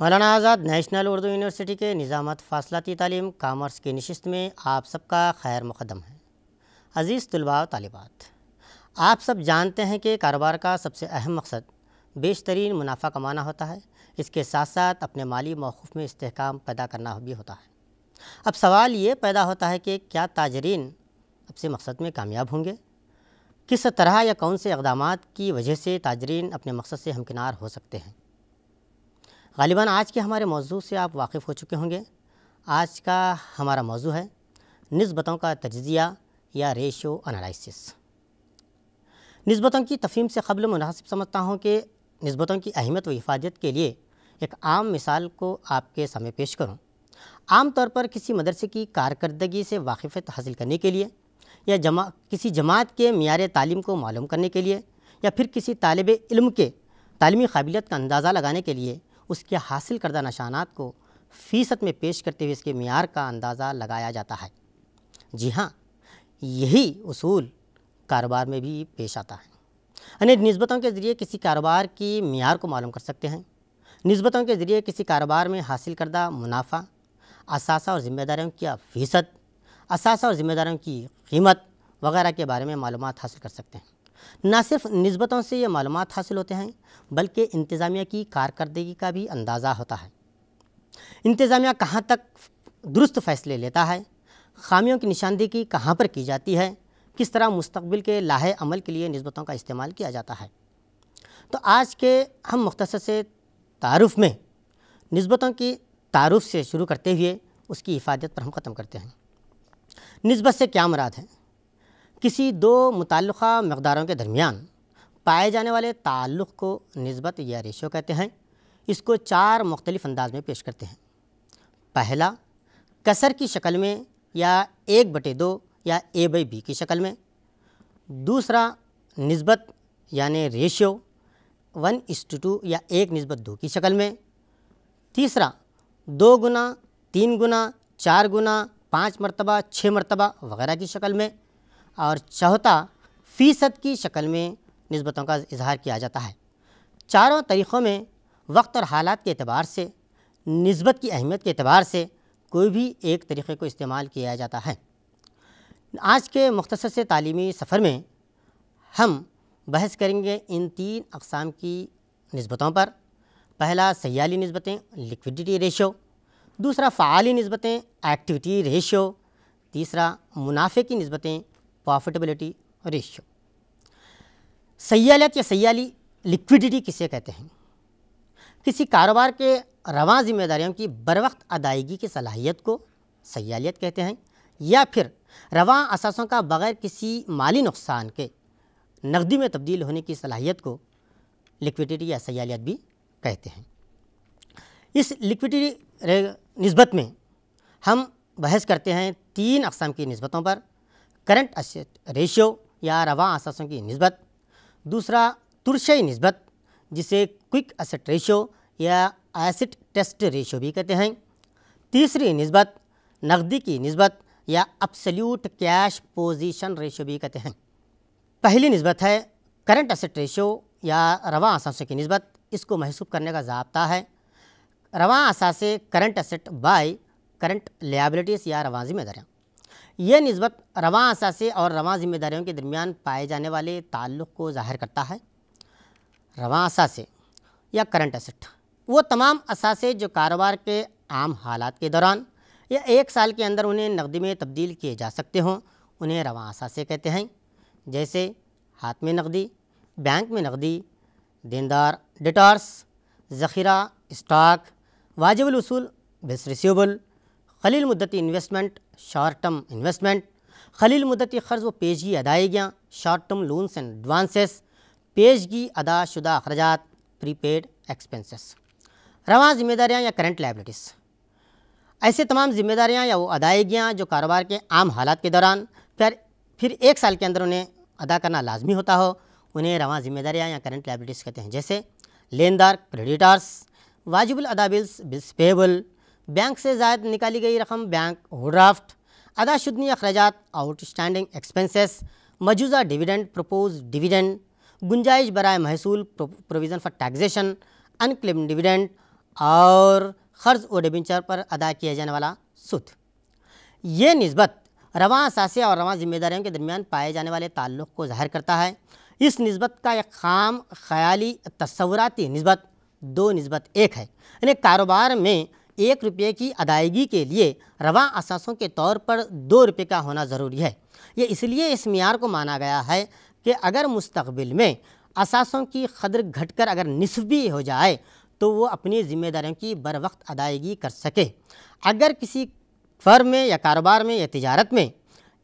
मौलाना आज़ाद national Urdu university के निज़ामत फासलाती तालीम कामर्स की नशस्त में आप सबका खैर मुकदम है अज़ीज़ तलबा तालिबात आप सब जानते हैं कि कारोबार का सबसे अहम मकसद बेशतरीन मुनाफा कमाना होता है इसके साथ साथ अपने माली मौक़ में इसकाम पैदा करना भी होता है अब सवाल ये पैदा होता है कि क्या ताजरीन अपने मकसद में कामयाब होंगे किस तरह या कौन से इकदाम की वजह से ताजरीन अपने मकसद से हमकिनार हो सकते हैं गालिबा आज के हमारे मौजू से आप वाकिफ़ हो चुके होंगे आज का हमारा मौजू है नस्बतों का तजिया या रेशो अनालसिस नस्बतों की तफहीम से कबल मुनासिब समझता हूँ कि नस्बतों की अहमियत व हिफाजत के लिए एक आम मिसाल को आपके समय पेश करूँ आम तौर पर किसी मदरसे की कारकर्दगी से वाकफियत हासिल करने के लिए या जमा किसी जमात के मीर तालीम को मालूम करने के लिए या फिर किसी तालब इल्म के तालीमी काबिलियत का अंदाज़ा लगाने के लिए उसके हासिल करदा निशानात को फ़ीसद में पेश करते हुए इसके मीर का अंदाज़ा लगाया जाता है जी हाँ यही असूल कारोबार में भी पेश आता है यानी नस्बतों के ज़रिए किसी कारोबार की मीयार को मालूम कर सकते हैं नस्बतों के ज़रिए किसी कारोबार में हासिल करदा मुनाफा असासा और ज़िम्मेदारियों की फ़ीसद असासा और ज़िम्मेदारियों की कीमत वगैरह के बारे में मालूम हासिल कर सकते हैं न सिर्फ नस्बतों से ये मालूम हासिल होते हैं बल्कि इंतज़ामिया की कारकर्दगी का भी अंदाज़ा होता है इंतज़ामिया कहाँ तक दुरुस्त फैसले लेता है खामियों की निशानदेही कहाँ पर की जाती है किस तरह मुस्तबिल के लाहे अमल के लिए नस्बतों का इस्तेमाल किया जाता है तो आज के हम मुख्तर से तारफ़ में नस्बतों की तारफ़ से शुरू करते हुए उसकी हिफाजत पर हम ख़त्म करते हैं नस्बत से क्या मराद है किसी दो मुतल मकदारों के दरमियान पाए जाने वाले ताल्लुक़ को नस्बत या रेशो कहते हैं इसको चार मुख्तलिफ अंदाज में पेश करते हैं पहला कसर की शक्ल में या एक बटे दो या ए बाई बी की शक्ल में दूसरा नस्बत यानि ratio one is to two या एक नस्बत दो की शक्ल में तीसरा दो गुना तीन गुना चार गुना पाँच मरतबा छः मरतबा वगैरह की शक्ल में और चौथा फ़ीसद की शक्ल में नस्बतों का इजहार किया जाता है चारों तरीक़ों में वक्त और हालात के अतबार से नस्बत की अहमियत के अतबार से कोई भी एक तरीक़े को इस्तेमाल किया जाता है आज के मुख्तर से तालीमी सफ़र में हम बहस करेंगे इन तीन अकसाम की नस्बतों पर पहला सयाली नस्बतें लिक्विडिटी रेशो दूसरा फ़ाली नस्बतें एक्टिविटी रेशो तीसरा मुनाफे की नस्बतें प्रॉफिटेबिलिटी रेशियो सयालत या सयाली लिक्विडिटी किसे कहते हैं किसी कारोबार के रवा जिम्मेदारियों की बर वक्त अदायगी की सलाहियत को सयालियत कहते हैं या फिर रवा असासों का बग़ैर किसी माली नुकसान के नकदी में तब्दील होने की सलाहियत को लिक्विडिटी या सयालियत भी कहते हैं इस लिक्विडिटी नस्बत में हम बहस करते हैं तीन अकसाम की नस्बतों पर करंट असेट रेशियो या रवा असासों की नस्बत दूसरा तुरशई नस्बत जिसे क्विक असेट रेशियो या एसिड टेस्ट रेशियो भी कहते हैं तीसरी नस्बत नकदी की नस्बत या अपसल्यूट कैश पोजीशन रेशियो भी कहते हैं पहली नस्बत है करंट असेट रेशियो या रवा असासों की नस्बत इसको महसूब करने का जबता है रवा असासे current asset by current liabilities या रवा ज़िम्मेदारियाँ यह नस्बत रवा आशा और रवा ज़िम्मेदारियों के दरमियान पाए जाने वाले ताल्लुक़ को ज़ाहिर करता है रवा असासे या करंट असट वो तमाम असासे जो कारोबार के आम हालात के दौरान या एक साल के अंदर उन्हें नकदी में तब्दील किए जा सकते हों उन्हें रवा असासे कहते हैं जैसे हाथ में नकदी बैंक में नकदी देनदार डिटॉर्स ज़ख़ीरा स्टॉक वाजिबल उसूल बेस रिसीबल खलील मुद्दती इन्वेस्टमेंट शॉर्ट टर्म इन्वेस्टमेंट खलील मदती कर्ज व पेशगी अदायगियाँ short term loans and advances पेशगी अदा शुदा अखराज प्रीपेड एक्सपेंसेस रवा ज़िम्मेदारियाँ या करंट लाइबलिटीज ऐसे तमाम ज़िम्मेदारियाँ या वो अदायगियाँ जो कारोबार के आम हालात के दौरान फिर फिर एक साल के अंदर उन्हें अदा करना लाजमी होता हो उन्हें रवा ज़िम्मेदारियाँ या करंट लाइबलिटीज़ कहते हैं जैसे लेनदार क्रेडिटार्स वाजिबल अदा बिल्स बिल्स पेबल बैंक से जायद निकाली गई रकम बैंक ओवरड्राफ्ट अदा शुदनी अखराज आउटस्टैंडिंग एक्सपेंसेस मौजूदा डिविडेंड प्रपोज डिविडेंड गुंजाइश बरए महसूल provision for taxation unclaimed dividend और कर्ज और डिबेंचर पर अदा किया जाने वाला सूद ये नस्बत रवा सासे और रवा जिम्मेदारियों के दरमियान पाए जाने वाले ताल्लुक़ को ज़ाहिर करता है इस नस्बत का एक खाम ख्याली तस्वराती नस्बत दो नस्बत एक है यानी कारोबार में एक रुपये की अदायगी के लिए रवा असासों के तौर पर दो रुपये का होना ज़रूरी है ये इसलिए इस मीयार को माना गया है कि अगर मुस्तबिल में असासों की कदर घटकर अगर नस्बी भी हो जाए तो वो अपनी ज़िम्मेदारियों की बर वक्त अदायगी कर सके अगर किसी फर्म में या कारोबार में या तजारत में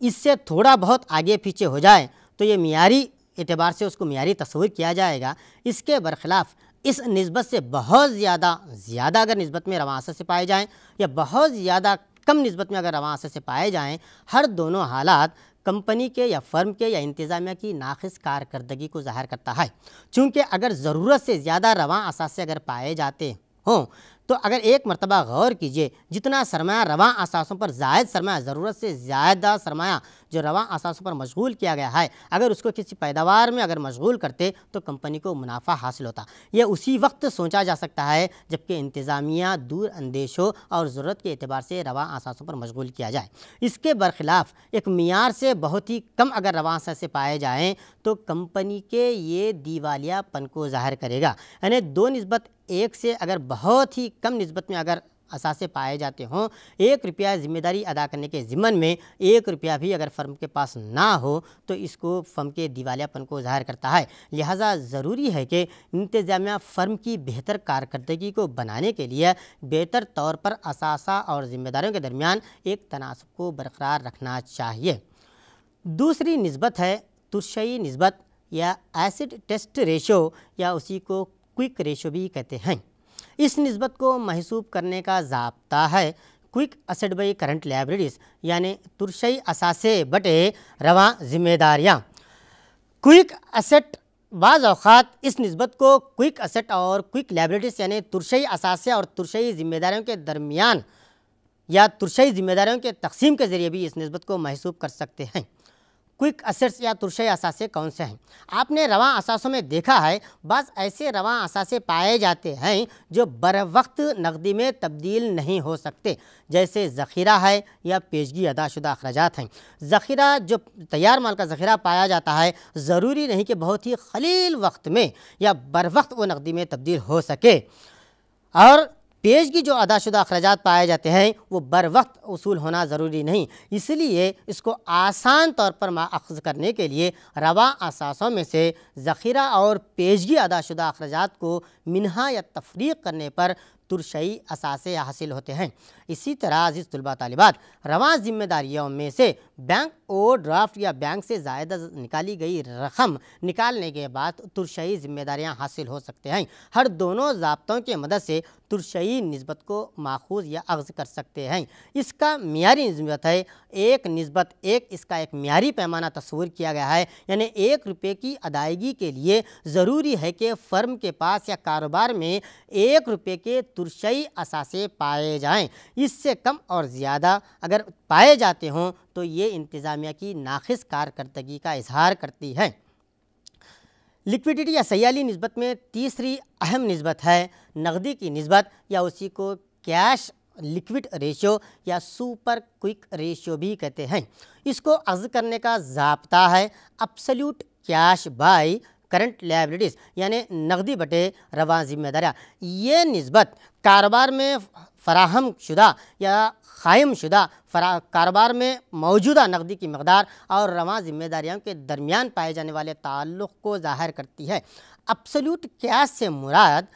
इससे थोड़ा बहुत आगे पीछे हो जाए तो ये मीरी एतबार से उसको मीरी तस्वर किया जाएगा इसके बरखिलाफ़ इस नस्बत से बहुत ज़्यादा ज़्यादा अगर नस्बत में रवासा से पाए जाएँ या बहुत ज़्यादा कम नस्बत में अगर रवासा से पाए जाएँ हर दोनों हालात कंपनी के या फर्म के या इंतज़ामिया की नाखिस कारकर्दगी को ज़ाहिर करता है चूँकि अगर ज़रूरत से ज़्यादा रवा असासे अगर पाए जाते हों तो अगर एक मरतबा गौर कीजिए जितना सरमाया रवा असासों पर जायद सरमाया ज़रूरत से ज़्यादा सरमाया जो रवा असासों पर मशगूल किया गया है अगर उसको किसी पैदावार में अगर मशगूल करते तो कंपनी को मुनाफा हासिल होता यह उसी वक्त सोचा जा सकता है जबकि इंतज़ामिया दूर अंदेशों और ज़रूरत के अतबार से रवा असासों पर मशगूल किया जाए इसके बरखिलाफ एक मीयार से बहुत ही कम अगर रवा से पाए जाएँ तो कंपनी के ये दिवालियापन को ज़ाहिर करेगा यानी दो नस्बत एक से अगर बहुत ही कम नस्बत में अगर असासे पाए जाते हों एक रुपया ज़िम्मेदारी अदा करने के ज़िम्मन में एक रुपया भी अगर फर्म के पास ना हो तो इसको फर्म के दिवालियापन को जाहिर करता है लिहाजा ज़रूरी है कि इंतज़ामिया फ़र्म की बेहतर कारकर्दगी को बनाने के लिए बेहतर तौर पर असासा और ज़िम्मेदारों के दरमियान एक तनासब को बरकरार रखना चाहिए दूसरी नस्बत है तुरशई नस्बत या एसिड टेस्ट रेशो या उसी को क्विक रेशो भी कहते हैं इस नस्बत को महसूब करने का जबता है quick asset by current liabilities यानी तुरशई असासे बटे रवा जिम्मेदारियाँ क्विक असट बाज़ात इस नस्बत को क्विक असट और क्विक लाइब्रेरीज यानी तुरशई असासे और तुरशई जिम्मेदारियों के दरमियान या तुरशई जिम्मेदारियों के तकसीम के ज़रिए भी इस नस्बत को महसूब कर सकते हैं क्विक असेट्स या तुरशय असासे कौन से हैं आपने रवा असासों में देखा है बस ऐसे रवा असासे पाए जाते हैं जो बर वक्त नकदी में तब्दील नहीं हो सकते जैसे ज़ख़ीरा है या पेशगी अदाशुदा अखराज हैं ज़ख़ीरा जो तैयार माल का ज़ख़ीरा पाया जाता है ज़रूरी नहीं कि बहुत ही खलील वक्त में या बर वक्त वो नकदी में तब्दील हो सके और पेशगी जो अदाशुदा अखराज पाए जाते हैं वो बर वक्त वसूल होना ज़रूरी नहीं इसलिए इसको आसान तौर पर माखज़ करने के लिए रवा असासों में से ज़ख़ीरा और पेशगी अदाशुदा अखराज को मिनहा या तफरीक करने पर तुरशई असासे हासिल होते हैं इसी तरह अज़ीज़ तलबा तलबात रवा ज़िम्मेदारियों में से बैंक ओवर ड्राफ्ट या बैंक से ज्यादा निकाली गई रकम निकालने के बाद तुरशई जिम्मेदारियाँ हासिल हो सकते हैं हर दोनों जबतों की मदद से तुरशई नस्बत को माखूज या अगज़ कर सकते हैं इसका मीरी नस्बत है एक नस्बत एक इसका एक मीरी पैमाना तस्वर किया गया है यानी एक रुपये की अदायगी के लिए ज़रूरी है कि फ़र्म के पास या कारोबार में एक रुपये के तुरशई असासे पाए जाएँ इससे कम और ज़्यादा अगर पाए जाते हों तो ये इंतज़ामिया की नाखिस कारकरी का इजहार करती है लिक्विडिटी या सयाली नस्बत में तीसरी अहम नस्बत है नकदी की नस्बत या उसी को कैश लिक्विड रेशियो या सुपर क्विक रेशियो भी कहते हैं इसको अर्ज करने का जबता है absolute cash by current liabilities यानी नकदी बटे रवा जिम्मेदारियाँ ये नस्बत कारोबार में फराहम शुदा या क़ायम शुदा फरा कारोबार में मौजूदा नकदी की मकदार और रवा जिम्मेदारियों के दरमियान पाए जाने वाले ताल्लुक़ को ज़ाहिर करती है अपसोल्यूट क्या से मुराद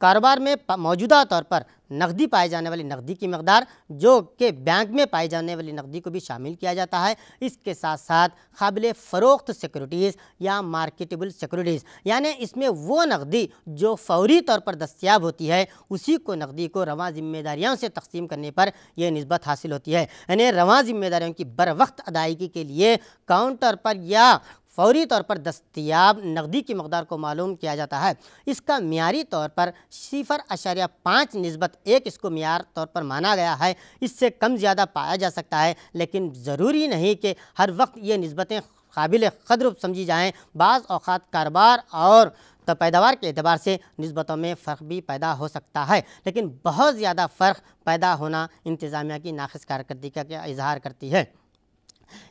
कारोबार में मौजूदा तौर पर नकदी पाए जाने वाली नकदी की मकदार जो कि बैंक में पाए जाने वाली नकदी को भी शामिल किया जाता है इसके साथ साथ काबिल फ़रोख्त सिक्योरिटीज़ या मार्केटेबल सिक्योरिटीज़ यानी इसमें वो नकदी जो फौरी तौर पर दस्तियाब होती है उसी को नकदी को रवा ज़िम्मेदारियों से तकसीम करने पर यह नस्बत हासिल होती है यानी रवा ज़िम्मेदारियों की बर वक्त अदायगी के लिए काउंटर पर या फौरी तौर पर दस्तियाब नकदी की मकदार को मालूम किया जाता है इसका मीरी तौर पर सिफर अशारिया पाँच नस्बत एक इसको मीर तौर पर माना गया है इससे कम ज़्यादा पाया जा सकता है लेकिन ज़रूरी नहीं कि हर वक्त ये नस्बतें काबिल कदर समझी जाएँ बाज़ अवत कारोबार और तो पैदावार के अतबार से नस्बतों में फ़र्क भी पैदा हो सकता है लेकिन बहुत ज़्यादा फ़र्क पैदा होना इंतज़ामिया की नाखिस कारकर्दगी का इजहार करती है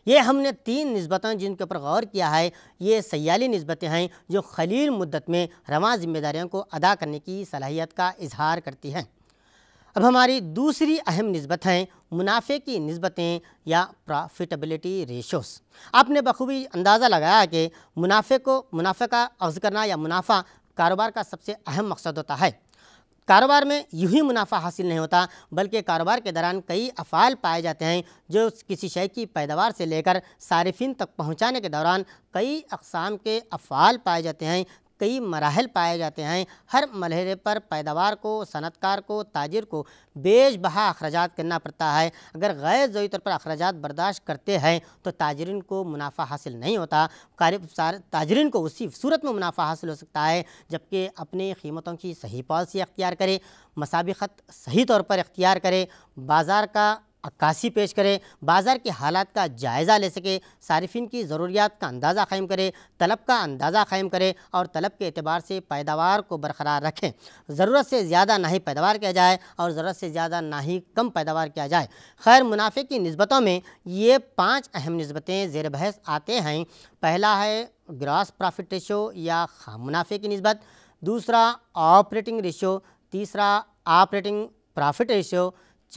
ये हमने तीन नस्बतें जिनके ऊपर गौर किया है ये सयाली नस्बतें हैं जो खलील मुद्दत में रवा जिम्मेदारियों को अदा करने की सलाहियत का इजहार करती हैं अब हमारी दूसरी अहम नस्बत हैं मुनाफे की नस्बतें या प्रॉफिटेबिलिटी रेशोस आपने बखूबी अंदाज़ा लगाया कि मुनाफे को मुनाफे का अवज़ करना या मुनाफा कारोबार का सबसे अहम मकसद होता है कारोबार में यूं ही मुनाफा हासिल नहीं होता बल्कि कारोबार के दौरान कई अफ़ाल पाए जाते हैं जो किसी शय की पैदावार से लेकर सार्फिन तक पहुँचाने के दौरान कई अकसाम के अफ़ाल पाए जाते हैं कई मराहल पाए जाते हैं हर मलहरे पर पैदावार को सनतकार को ताजिर को बेज बहा अखराज करना पड़ता है अगर गैर जरूरी तौर पर अखराज बर्दाश्त करते हैं तो ताजरीन को मुनाफा हासिल नहीं होता ताजरीन को उसी सूरत में मुनाफा हासिल हो सकता है जबकि अपने कीमतों की सही पॉलिसी अख्तियार करें मसाबिकत सही तौर पर अख्तियार करें बाज़ार का अक्कासी पेश करें बाज़ार के हालात का जायज़ा ले सके सार्फिन की ज़रूरियात का अंदाज़ा क़ायम करें तलब का अंदाज़ा क़ायम करें और तलब के अतबार से पैदावार को बरकरार रखें ज़रूरत से ज़्यादा ना ही पैदावार किया जाए और ज़रूरत से ज़्यादा ना ही कम पैदावार किया जाए खैर मुनाफे की नस्बतों में ये पाँच अहम नस्बतें जेर बहस आते हैं पहला है ग्रास प्रॉफिट रेशो या मुनाफे की नस्बत दूसरा ऑपरेटिंग रेशो तीसरा ऑपरेटिंग प्रॉफिट रेशो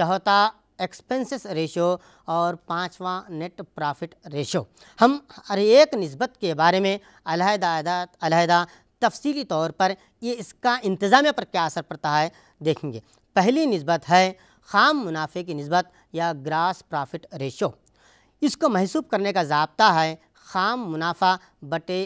चौथा एक्सपेंसेस रेशो और पाँचवा नेट प्रॉफिट रेशो हम हर एक नस्बत के बारे में अलहदा तफसीली तौर पर ये इसका इंतज़ामिया पर क्या असर पड़ता है देखेंगे पहली नस्बत है खाम मुनाफे की नस्बत या ग्रास प्रॉफिट रेशो इसको महसूब करने का जबता है खाम मुनाफा बटे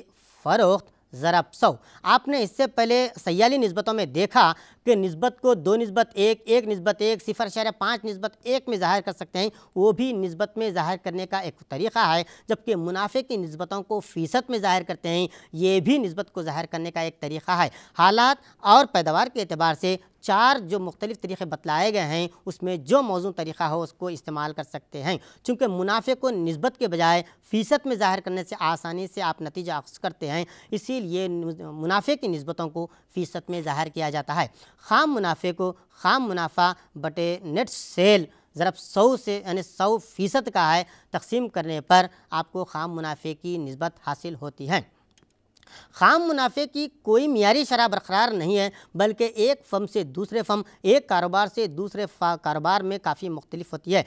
फ़रोख्त ज़रब सौ आपने इससे पहले सयाली नस्बतों में देखा कि नस्बत को दो नस्बत एक एक नस्बत एक सिफर शर पाँच नस्बत एक में ज़ाहिर कर सकते हैं वो भी नस्बत में ज़ाहिर करने का एक तरीक़ा है जबकि मुनाफे की नस्बतों को फ़ीसद में ज़ाहिर करते हैं ये भी नस्बत को ज़ाहिर करने का एक तरीक़ा है हालात और पैदावार के अतबार से चार जो मुख्तलिफ तरीक़े बतलाए गए हैं उसमें जो मौजूद तरीक़ा हो उसको इस्तेमाल कर सकते हैं चूँकि मुनाफे को नस्बत के बजाय फ़ीसद में ज़ाहिर करने से आसानी से आप नतीजा अक्स करते हैं इसीलिए मुनाफे की नस्बतों को फ़ीसद में ज़ाहिर किया जाता है खाम मुनाफे को खाम मुनाफा बटे नेट सेल ज़रब सौ से यानी सौ फ़ीसद का है तकसीम करने पर आपको खाम मुनाफे की नस्बत हासिल होती है खाम मुनाफे की कोई मीरी शराब बरकरार नहीं है बल्कि एक फम से दूसरे फम एक कारोबार से दूसरे कारोबार में काफ़ी मुख्तलिफ होती है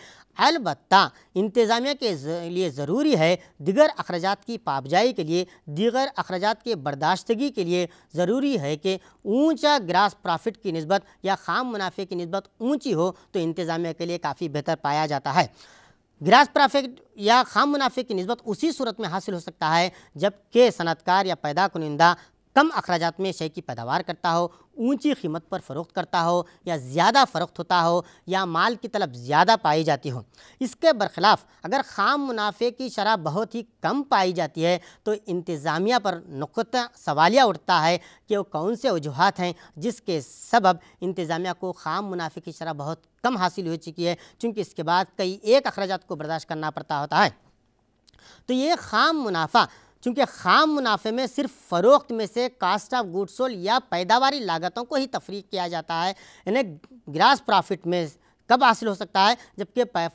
अलबत् इंतज़ामिया के लिए ज़रूरी है दिगर अखराज की पापजाई के लिए दीगर अखराज के बर्दाश्तगी के लिए ज़रूरी है कि ऊँचा ग्रास प्रॉफिट की नस्बत या खाम मुनाफे की नस्बत ऊँची हो तो इंतज़ामिया के लिए काफ़ी बेहतर पाया जाता है विराज प्राफिक या खाम मुनाफे की नस्बत उसी सूरत में हासिल हो सकता है जबकि सनतकार या पैदा कुनिंदा कम अखराज में शय की पैदावार करता हो ऊंची कीमत पर फ़रोख्त करता हो या ज़्यादा फ़रोख्त होता हो या माल की तलब ज़्यादा पाई जाती हो इसके बरखिलाफ़ अगर खाम मुनाफे की शरह बहुत ही कम पाई जाती है तो इंतज़ामिया पर नुकत सवालिया उठता है कि वो कौन से वजूहत हैं जिसके सबब इंतज़ामिया को खाम मुनाफे की शरह बहुत कम हासिल हो चुकी है चूँकि इसके बाद कई एक अखराज को बर्दाश्त करना पड़ता होता है तो ये खाम मुनाफा चूँकि खाम मुनाफे में सिर्फ फ़रोख्त में से कास्ट ऑफ गुड सोल या पैदावारी लागतों को ही तफरी किया जाता है यानी ग्रास प्रॉफिट में कब हासिल हो सकता है जबकि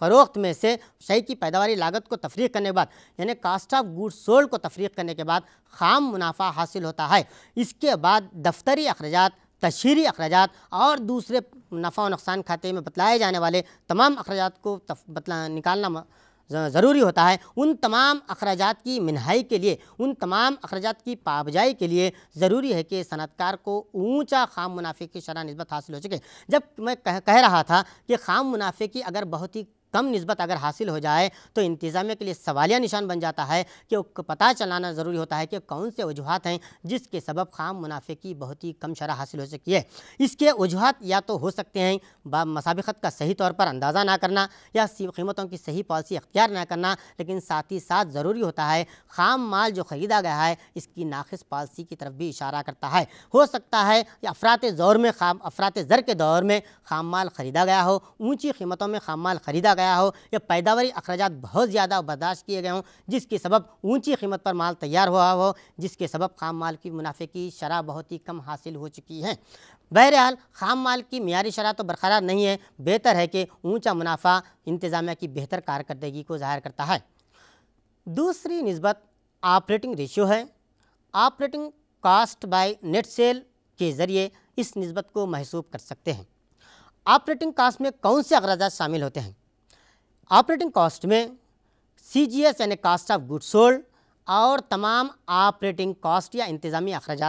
फ़रोख्त में से शही की पैदावारी लागत को तफरीक करने के बाद यानी कास्ट ऑफ गुड सोल्ड को तफरीक करने के बाद खाम मुनाफा हासिल होता है इसके बाद दफ्तरी अखराज तशहरी अखराज और दूसरे नफ़ा और नुकसान खाते में बतलाए जाने वाले तमाम अखराज को बतला निकालना ज़रूरी होता है उन तमाम अखराज की मनहाई के लिए उन तमाम अखराज की पाबजाई के लिए ज़रूरी है कि सनतकार को ऊंचा खाम मुनाफे की शरह नस्बत हासिल हो सके जब मैं कह, कह रहा था कि खाम मुनाफे की अगर बहुत ही कम नस्बत अगर हासिल हो जाए तो इंतज़ामिया के लिए सवालिया निशान बन जाता है कि पता चलाना ज़रूरी होता है कि कौन से वजूहत हैं जिसके सबब खाम मुनाफे की बहुत ही कम शरह हासिल हो सकी है इसके वजूहत या तो हो सकते हैं मसाबिकत का सही तौर पर अंदाज़ा ना करना या कीमतों की सही पॉलिसी अख्तियार ना करना लेकिन साथ ही साथ ज़रूरी होता है खाम माल जो ख़रीदा गया है इसकी नाखिस पॉलिसी की तरफ भी इशारा करता है हो सकता है अफरात ज़ोर में खाम अफरात ज़र के दौर में खाम माल ख़रीदा गया हो ऊँची कीमतों में खाम माल ख़रीदा गया हो या पैदावारी अखराज बहुत ज़्यादा बर्दाश्त किए गए हों जिसके सबब ऊँची कीमत पर माल तैयार हुआ हो जिसके सबब खाम माल की मुनाफे की शराह बहुत ही कम हासिल हो चुकी है बहरहाल खाम माल की मीरी शराह तो बरकरार नहीं है बेहतर है कि ऊँचा मुनाफा इंतज़ामिया की बेहतर कारकर्दगी को ज़ाहिर करता है दूसरी नस्बत ऑपरेटिंग रेशियो है operating cost by net sale के ज़रिए इस नस्बत को महसूब कर सकते हैं ऑपरेटिंग कास्ट में कौन से अखराज शामिल होते हैं ऑपरेटिंग कॉस्ट में सी जी एस यानी कास्ट ऑफ गुड सोल्ड और तमाम ऑपरेटिंग कॉस्ट या इंतज़ामी अखराज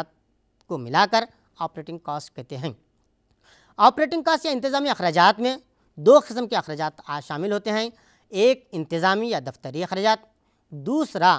को मिलाकर ऑपरेटिंग कॉस्ट कहते हैं ऑपरेटिंग कॉस्ट या इंतज़ामी अखराज में दो कस्म के अखराज शामिल होते हैं एक इंतज़ामी या दफ्तरी अखराज दूसरा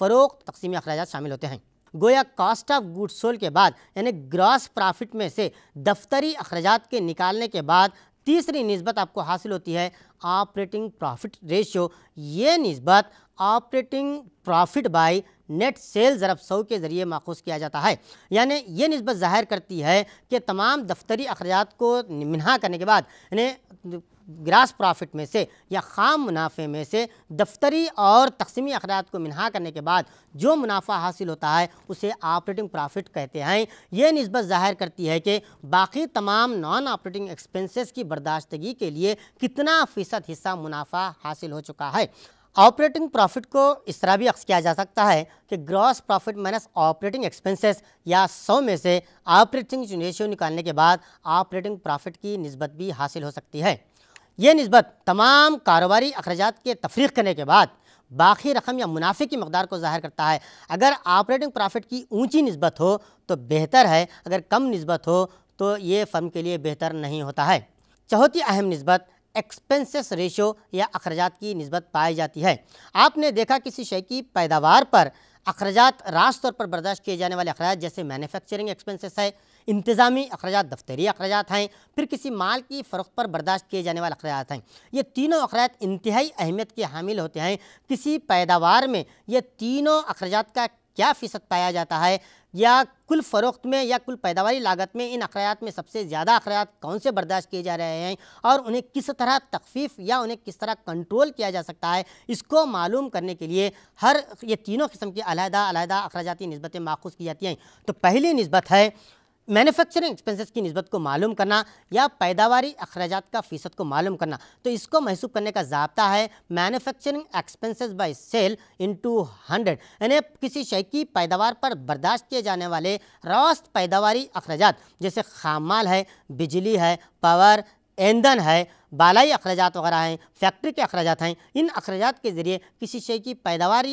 फरोख तकसीमी अखराज शामिल होते हैं गोया कास्ट ऑफ गुड सोल के बाद यानी ग्रॉस प्रॉफिट में से दफ्तरी अखराज के निकालने के बाद तीसरी नस्बत आपको हासिल होती है ऑपरेटिंग प्रॉफिट रेशियो ये नस्बत operating profit by net sale ज़रब सौ के ज़रिए माखूज किया जाता है यानी ये नस्बत ज़ाहिर करती है कि तमाम दफ्तरी अखराज को मिनहा करने के बाद यानी ग्रास प्रॉफिट में से या खाम मुनाफे में से दफ्तरी और तकसीमी अखराज को मनहा करने के बाद जो मुनाफा हासिल होता है उसे ऑपरेटिंग प्रॉफिट कहते हैं ये नस्बत ज़ाहिर करती है कि बाकी तमाम नॉन ऑपरेटिंग एक्सपेंसेस की बर्दाश्तगी के लिए कितना फ़ीसद हिस्सा मुनाफा हासिल हो चुका है ऑपरेटिंग प्रॉफिट को इस तरह भी अक्स किया जा सकता है कि gross profit minus operating expenses या सौ में से ऑपरेटिंग रेशियो निकालने के बाद ऑपरेटिंग प्रॉफिट की नस्बत भी हासिल हो सकती है ये नस्बत तमाम कारोबारी अखराज के तफरीक करने के बाद बाकी रकम या मुनाफे की मकदार को ज़ाहिर करता है अगर ऑपरेटिंग प्रॉफिट की ऊंची नस्बत हो तो बेहतर है अगर कम नस्बत हो तो ये फर्म के लिए बेहतर नहीं होता है चौथी अहम नस्बत एक्सपेंसेस रेशो या अखराज की नस्बत पाई जाती है आपने देखा किसी शे की पैदावार पर अखराज रास तौर पर बर्दाश्त किए जाने वाले अखराज जैसे मैन्युफैक्चरिंग एक्सपेंसेस है इंतज़ामी अखराज दफ्तरी अखराज हैं फिर किसी माल की फ़रोख्त पर बर्दाश्त किए जाने वाले अखराज हैं ये तीनों अखराज इंतहाई अहमियत के हामिल होते हैं किसी पैदावार में ये तीनों अखराज का क्या फ़ीसद पाया जाता है या कुल फ़रोख्त में या कुल पैदावारी लागत में इन अखराज में सबसे ज़्यादा अखराज कौन से बर्दाश्त किए जा रहे हैं और उन्हें किस तरह तकफीफ़ या उन्हें किस तरह कंट्रोल किया जा सकता है इसको मालूम करने के लिए हर ये तीनों किस्म की अलहदा अलहदा अखराजाती नस्बतें माखूज की जाती हैं तो पहली नस्बत है मैन्युफैक्चरिंग एक्सपेंसेस की नस्बत को मालूम करना या पैदावारी अखराज का फ़ीसद को मालूम करना तो इसको महसूब करने का जबता है manufacturing expenses by sale into hundred यानी किसी शय की पैदावार पर बर्दाश्त किए जाने वाले रास्त पैदावारी अखराज जैसे खाम माल है बिजली है पावर ईंधन है बालाई अखराज वगैरह हैं फैक्ट्री के अखराज हैं इन अखराज के ज़रिए किसी शे की पैदावार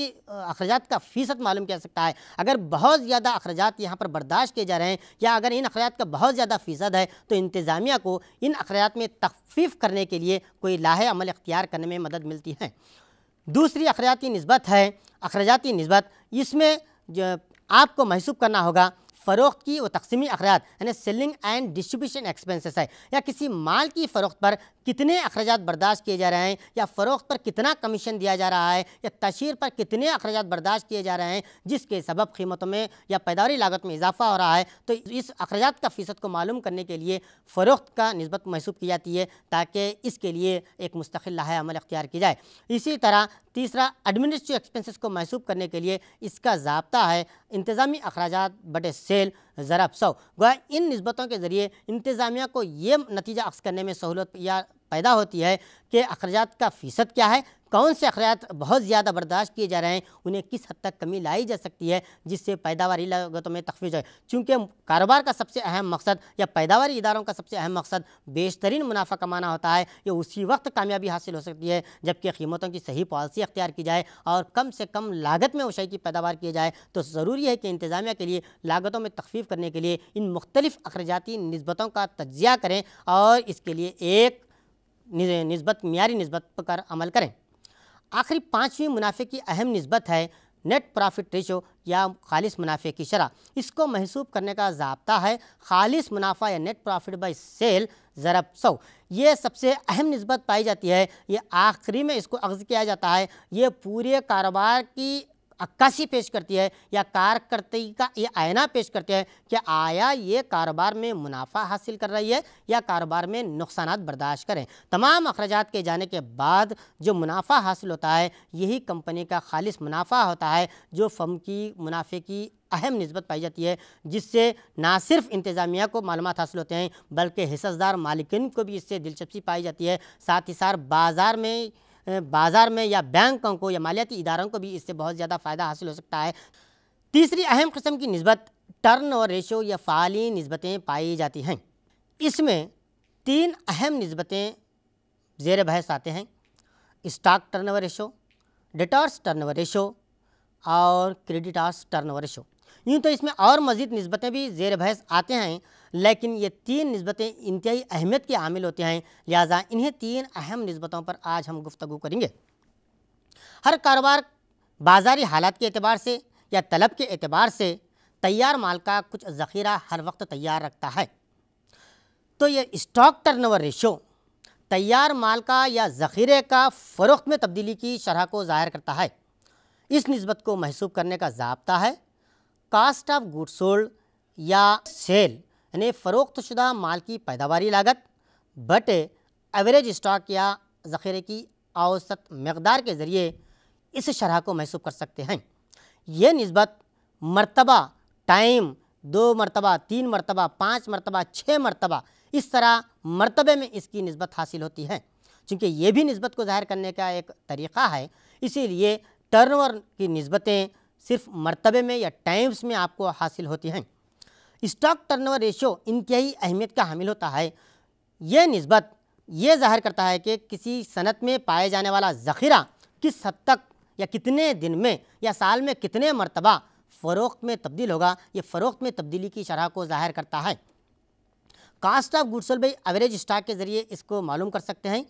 अखराज का फ़ीसद मालूम किया सकता है अगर बहुत ज़्यादा अखराज यहाँ पर बर्दाश्त किए जा रहे हैं या अगर इन अखराज का बहुत ज़्यादा फ़ीसद है तो इंतज़ामिया को इन अखराज में तखफीफ करने के लिए कोई लाहे अमल इख्तियार करने में मदद मिलती है दूसरी अखराजाती नस्बत है अखराजाती नस्बत इसमें आपको महसूब करना होगा फ़रोख्त की व तकसीमी अखराज यानी सेलिंग एंड डिस्ट्रीब्यूशन एक्सपेंसेस है या किसी माल की फ़रोख्त पर कितने अखराज बर्दाश्त किए जा रहे हैं या फ़रोख्त पर कितना कमीशन दिया जा रहा है या तशहर पर कितने अखराज बर्दाश्त किए जा रहे हैं जिसके सबब कीमतों में या पैदावारी लागत में इजाफा हो रहा है तो इस अखराज का फ़ीसद को मालूम करने के लिए फ़रोख्त का नस्बत महसूब की जाती है ताकि इसके लिए एक मुस्तकिल लाह अमल अख्तियार की जाए इसी तरह तीसरा एडमिनिस्ट्रेटिव एक्सपेंसेस को महसूब करने के लिए इसका जबता है इंतज़ामी अखराज बटे سيل ज़रब सौ गोया इन नस्बतों के ज़रिए इंतज़ामिया को ये नतीजा अक्स करने में सहूलत या पैदा होती है कि अखराज का फ़ीसद क्या है कौन से अखराज बहुत ज़्यादा बर्दाश्त किए जा रहे हैं उन्हें किस हद तक कमी लाई जा सकती है जिससे पैदावारी लागतों में तखफीज है चूँकि कारोबार का सबसे अहम मकसद या पैदावारी इदारों का सबसे अहम मकसद बेशतरीन मुनाफा कमाना होता है ये उसी वक्त कामयाबी हासिल हो सकती है जबकि कीमतों की सही पॉलिसी अख्तियार की जाए और कम से कम लागत में उशाई की पैदावार की जाए तो ज़रूरी है कि इंतज़ामिया के लिए लागतों में तखफीफ करने के लिए इन मुख्तलिफ़ अखराजाती नस्बतों का तजिया करें और इसके लिए एक नस्बत मीरी नस्बत पर अमल करें आखिरी पाँचवीं मुनाफे की अहम नस्बत है नेट प्रॉफिट रेशो या खालिश मुनाफे की शरह इसको महसूब करने का जबता है खालिस मुनाफा या नेट प्रॉफिट बाई सेल ज़रब सौ ये सबसे अहम नस्बत पाई जाती है ये आखिरी में इसको अगज किया जाता है ये पूरे कारोबार की अक्कासी पेश करती है या कार्यकर्ती का ये आयना पेश करती है कि आया ये कारोबार में मुनाफा हासिल कर रही है या कारोबार में नुकसान बर्दाश्त करें तमाम अखराज के जाने के बाद जो मुनाफा हासिल होता है यही कंपनी का खालिश मुनाफा होता है जो फर्म की मुनाफे की अहम नस्बत पाई जाती है जिससे ना सिर्फ इंतज़ामिया को मालूम हासिल होते हैं बल्कि हिस्सेदार मालिकिन को भी इससे दिलचस्पी पाई जाती है साथ ही साथ बाज़ार में बाज़ार में या बैंकों को या मालियाती इदारों को भी इससे बहुत ज़्यादा फ़ायदा हासिल हो सकता है तीसरी अहम कस्म की नस्बत टर्न और रेशो या फ़ाली नस्बतें पाई जाती हैं इसमें तीन अहम नस्बतें जेर बहस आते हैं stock turnover ratio debtors turnover ratio और क्रेडिटार्स टर्न ओवर रेशो यूँ तो इसमें और मज़ीद नस्बतें भी जेर बहस आते हैं लेकिन ये तीन नस्बतें इंतहाई अहमियत के आमिल होते हैं लिहाजा इन्हें तीन अहम नस्बतों पर आज हम गुफ्तु करेंगे हर कारोबार बाज़ारी हालात के अतबार से या तलब के अतबार से तैयार माल का कुछ ज़ख़ीरा हर वक्त तैयार रखता है तो ये स्टॉक टर्नओवर रेशो तैयार माल का या ज़ख़ीरे का फ़रोख्त में तब्दीली की शरह को ज़ाहिर करता है इस नस्बत को महसूब करने का जबता है कास्ट ऑफ गुड सोल्ड या सेल यानी फ़रोख्त शुदा माल की पैदावारी लागत बटे एवरेज स्टॉक या ज़ख़ीरे की औसत मकदार के ज़रिए इस शरह को महसूब कर सकते हैं ये नस्बत मरतबा टाइम दो मरतबा तीन मरतबा पाँच मरतबा छः मरतबा इस तरह मरतबे में इसकी नस्बत हासिल होती है चूँकि ये भी नस्बत को ज़ाहिर करने का एक तरीक़ा है इसीलिए टर्नओवर की नस्बतें सिर्फ मरतबे में या टाइम्स में आपको हासिल होती हैं स्टॉक टर्नओवर रेशियो इंतहाई अहमियत का हामिल होता है ये नस्बत ये जाहिर करता है कि किसी सनत में पाए जाने वाला ज़ख़ीरा किस हद तक या कितने दिन में या साल में कितने मरतबा फ़रोख में तब्दील होगा ये फ़रोख में तब्दीली की शरह को जाहिर करता है कास्ट ऑफ गुड्सल भाई एवरेज स्टॉक के ज़रिए इसको मालूम कर सकते हैं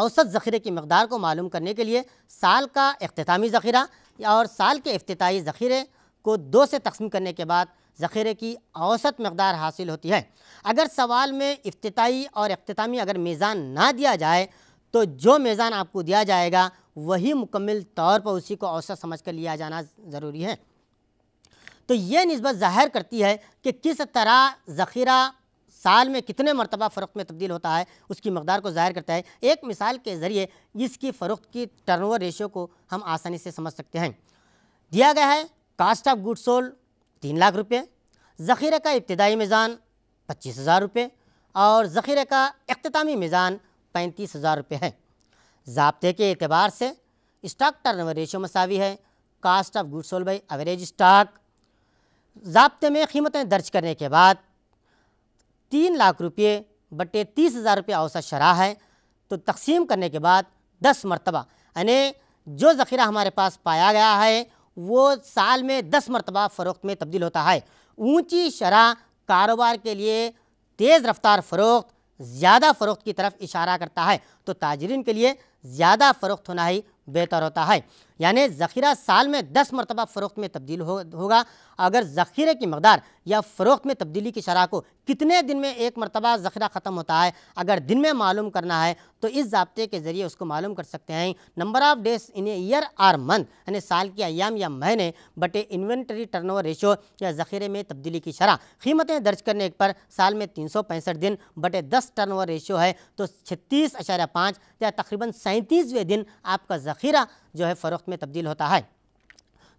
औसत ज़ख़ीरे की मकदार को मालूम करने के लिए साल का अख्तामी ज़ख़ीरा और साल के अफ्ती ज़ख़ीरे को दो से तकसीम करने के बाद ज़ख़ीरे की औसत मकदार हासिल होती है अगर सवाल में अफ्ताही और अख्तामी अगर मेज़ान ना दिया जाए तो जो मेज़ान आपको दिया जाएगा वही मुकम्मल तौर पर उसी को औसत समझ कर लिया जाना ज़रूरी है तो ये नस्बत ज़ाहिर करती है कि किस तरह ज़ख़ीरा साल में कितने मरतबा फ़रोख में तब्दील होता है उसकी मकदार को ज़ाहिर करता है एक मिसाल के ज़रिए इसकी फ़रोख्त की टर्न ओवर रेशियो को हम आसानी से समझ सकते हैं दिया गया है कास्ट ऑफ गुड सोल तीन लाख रुपये ज़ख़ीरे का इब्तदाई मीज़ान पच्चीस हज़ार रुपये और ज़ख़ीरे का अख्तामी मीज़ान पैंतीस हज़ार रुपये है जबते के अतबार से स्टॉक टर्नवर रेशो मसावी है cost of good sold by average stock जबते में कीमतें दर्ज करने के बाद तीन लाख रुपये बटे तीस हज़ार रुपये औसत शराह है तो तकसीम करने के बाद दस मरतबा यानी जो ज़ख़ीरा हमारे पास पाया गया है वो साल में दस मरतबा फ़रोख्त में तब्दील होता है ऊँची शरह कारोबार के लिए तेज़ रफ्तार फ़रोख्त ज़्यादा फ़रोख्त की तरफ इशारा करता है तो ताजरीन के लिए ज़्यादा फ़रोख्त होना ही बेहतर होता है यानी ज़ख़ीरा साल में दस मरतबा फ़रोख्त में तब्दील हो, होगा अगर ज़ख़ीरे की मकदार या फ़रोख्त में तब्दीली की शरह को कितने दिन में एक मरतबा ज़ख़ीरा ख़त्म होता है अगर दिन में मालूम करना है तो इस जबते के ज़रिए उसको मालूम कर सकते हैं number of days in year or month यानी साल के अयाम या महीने बटे इन्वेंट्री ओवर रेशो या ज़ख़ीरे में तब्दीली की शरह कीमतें दर्ज करने पर साल में तीन सौ पैंसठ दिन बटे दस ओवर रेशो है तो छत्तीस अशारा पाँच या तकरीबन सैंतीसवें दिन आपका ज़ख़ीरा जो है फ़रोख्त में तब्दील होता है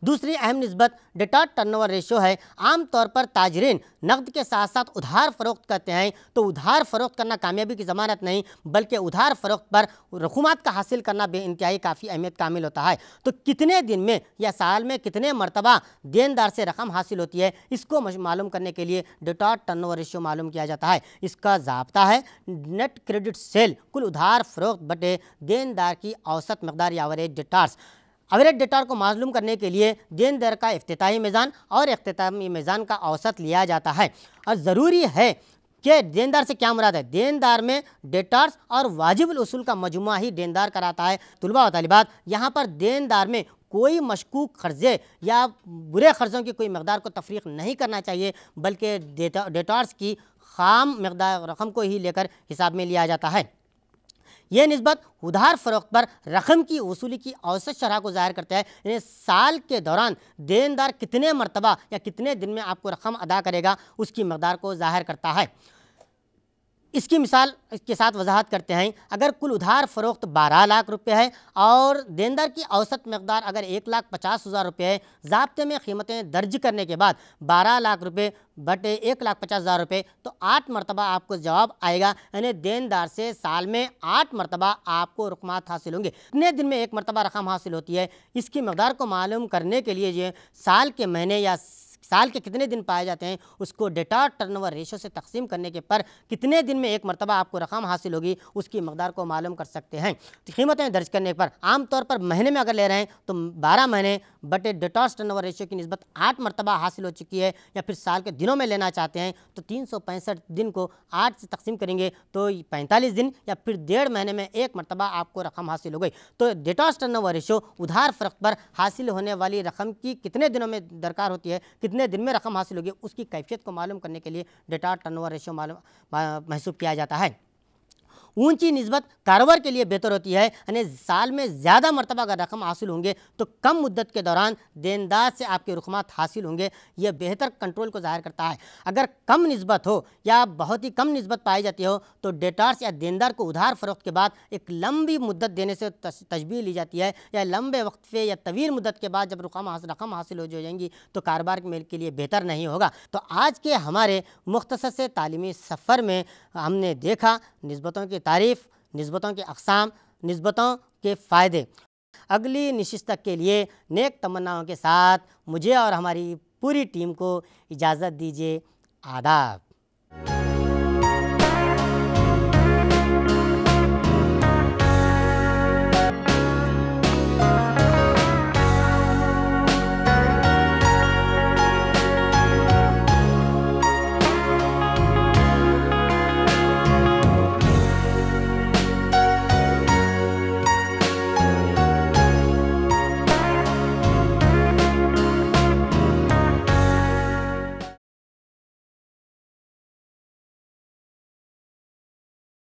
दूसरी अहम नस्बत टर्न टर्नओवर रेशियो है आमतौर पर ताजरीन नकद के साथ साथ उधार फरोख्त करते हैं तो उधार फरोख्त करना कामयाबी की ज़मानत नहीं बल्कि उधार फरोख्त पर रकूमत का हासिल करना बे इंतहाई काफ़ी अहमियत कामिल होता है तो कितने दिन में या साल में कितने मरतबा देनदार से रकम हासिल होती है इसको मालूम करने के लिए टर्न टर्नओवर रेशियो मालूम किया जाता है इसका जबता है नेट क्रेडिट सेल कुल उधार फरोख्त बटे देनदार की औसत मकदार यावरेज डेटार्स अवरेज डेटार को मालूम करने के लिए दिन दर का अफ्ताही मैदान और अख्तामी मैदान का औसत लिया जाता है और ज़रूरी है कि देनदार से क्या मुराद है देनदार में डेटार्स और वाजिब उसूल का मजमू ही देनदार कराता है तलबा व तलबात यहाँ पर देनदार में कोई मशकूक कर्ज़े या बुरे कर्ज़ों की कोई मकदार को तफरीक नहीं करना चाहिए बल्कि डेटार्स की खाम मकदार रकम को ही लेकर हिसाब में लिया जाता है यह नस्बत उधार फरोख्त पर रकम की वसूली की औसत शरह को ज़ाहिर करता है यानी साल के दौरान देनदार कितने मरतबा या कितने दिन में आपको रकम अदा करेगा उसकी मकदार को ज़ाहिर करता है इसकी मिसाल के साथ वजाहत करते हैं अगर कुल उधार फरोख्त बारह लाख रुपये है और देनदार की औसत मकदार अगर एक लाख पचास हज़ार रुपये है जबते में कीमतें दर्ज करने के बाद बारह लाख रुपये बटे एक लाख पचास हज़ार रुपये तो आठ मरतबा आपको जवाब आएगा यानी देनदार से साल में आठ मरतबा आपको रकमात हासिल होंगे इतने दिन में एक मरतबा रकम हासिल होती है इसकी मकदार को मालूम करने के लिए जो साल के महीने या साल के कितने दिन पाए जाते हैं उसको डेटा टर्नओवर रेशो से तकसीम करने के पर कितने दिन में एक मरतबा आपको रकम हासिल होगी उसकी मकदार को मालूम कर सकते हैं तो कीमतें दर्ज करने पर आमतौर पर महीने में अगर ले रहे हैं तो बारह महीने बटे टर्न टर्नओवर रेशियो की नस्बत आठ मरतबा हासिल हो चुकी है या फिर साल के दिनों में लेना चाहते हैं तो तीन सौ पैंसठ दिन को आठ से तकसीम करेंगे तो पैंतालीस दिन या फिर डेढ़ महीने में एक मरतबा आपको रकम हासिल हो गई तो डेटॉस टर्नओवर रेशियो उधार फर्क पर हासिल होने वाली रकम की कितने दिनों में दरकार होती है कितने कितने दिन में रकम हासिल होगी उसकी कैफियत को मालूम करने के लिए डेटा टर्नओवर रेशियो मालूम महसूस किया जाता है ऊंची नस्बत कारोबार के लिए बेहतर होती है यानी साल में ज़्यादा मरतबा अगर रकम हासिल होंगे तो कम मुद्दत के दौरान देनदार से आपके रुकमात हासिल होंगे यह बेहतर कंट्रोल को जाहिर करता है अगर कम नस्बत हो या बहुत ही कम नस्बत पाई जाती हो तो डेटार्स या देनदार को उधार फरोख्त के बाद एक लंबी मुद्दत देने से तजबी ली जाती है या लंबे वक्त पे या तवील मुद्दत के बाद जब रकम रकम हासिल हो जाएंगी तो कारोबार के लिए बेहतर नहीं होगा तो आज के हमारे मुख्तर से तालीमी सफ़र में हमने देखा नस्बतों के तारीफ़ नस्बतों के अकसाम नस्बतों के फ़ायदे अगली नशस्त के लिए नेक तमन्नाओं के साथ मुझे और हमारी पूरी टीम को इजाज़त दीजिए आदाब